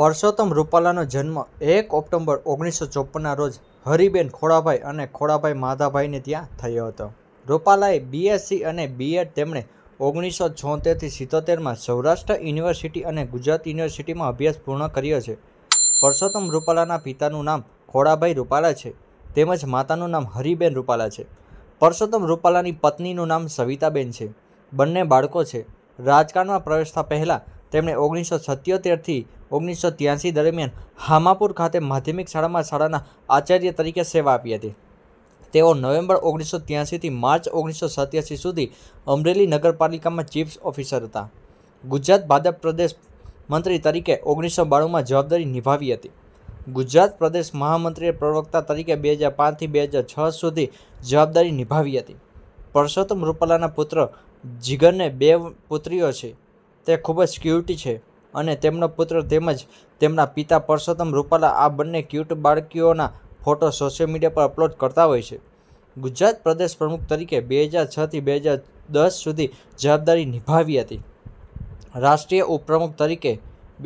પરસોત્તમ રૂપાલાનો જન્મ એક ઓક્ટોમ્બર ઓગણીસો ચોપનના રોજ હરિબેન ખોડાભાઈ અને ખોડાભાઈ માધાભાઈને ત્યાં થયો હતો રૂપાલાએ બીએસસી અને બીએડ તેમણે ઓગણીસો છોતેરથી સિત્તોતેરમાં સૌરાષ્ટ્ર યુનિવર્સિટી અને ગુજરાત યુનિવર્સિટીમાં અભ્યાસ પૂર્ણ કર્યો છે પરસોત્તમ રૂપાલાના પિતાનું નામ ખોડાભાઈ રૂપાલા છે તેમજ માતાનું નામ હરિબેન રૂપાલા છે પરસોત્તમ રૂપાલાની પત્નીનું નામ સવિતાબેન છે બંને બાળકો છે રાજકારણમાં પ્રવેશતા પહેલાં તેમણે ઓગણીસો સત્યોતેરથી ઓગણીસો ત્યાંસી દરમિયાન હામાપુર ખાતે માધ્યમિક શાળામાં શાળાના આચાર્ય તરીકે સેવા આપી હતી તેઓ નવેમ્બર ઓગણીસો ત્યાંસીથી માર્ચ ઓગણીસો સત્યાસી સુધી અમરેલી નગરપાલિકામાં ચીફ ઓફિસર હતા ગુજરાત ભાજપ પ્રદેશ મંત્રી તરીકે ઓગણીસો બાણુંમાં જવાબદારી નિભાવી હતી ગુજરાત પ્રદેશ મહામંત્રીએ પ્રવક્તા તરીકે બે હજાર પાંચથી બે હજાર છ સુધી જવાબદારી નિભાવી હતી પરસોત્તમ રૂપાલાના પુત્ર જીગરને બે પુત્રીઓ છે તે ખૂબ જ ક્યુટ છે અને તેમનો પુત્ર તેમજ તેમના પિતા પરસોત્તમ રૂપાલા આ બંને ક્યુટ બાળકીઓના ફોટો સોશિયલ મીડિયા પર અપલોડ કરતા હોય છે ગુજરાત પ્રદેશ પ્રમુખ તરીકે બે હજાર છથી બે હજાર દસ સુધી જવાબદારી નિભાવી હતી રાષ્ટ્રીય ઉપપ્રમુખ તરીકે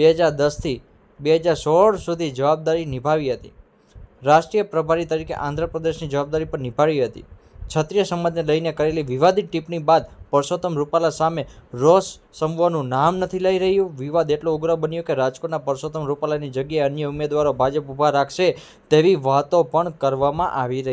બે હજાર દસથી બે હજાર સોળ સુધી જવાબદારી નિભાવી હતી રાષ્ટ્રીય પ્રભારી તરીકે આંધ્રપ્રદેશની જવાબદારી પણ નિભાવી હતી ક્ષત્રિય સંબંધને લઈને કરેલી વિવાદિત ટિપ્પણી બાદ પરસોત્તમ રૂપાલા સામે રોષ સમવાનું નામ નથી લઈ રહ્યું વિવાદ એટલો ઉગ્ર બન્યો કે રાજકોટના પરસોત્તમ રૂપાલાની જગ્યાએ અન્ય ઉમેદવારો ભાજપ ઊભા રાખશે તેવી વાતો પણ કરવામાં આવી રહી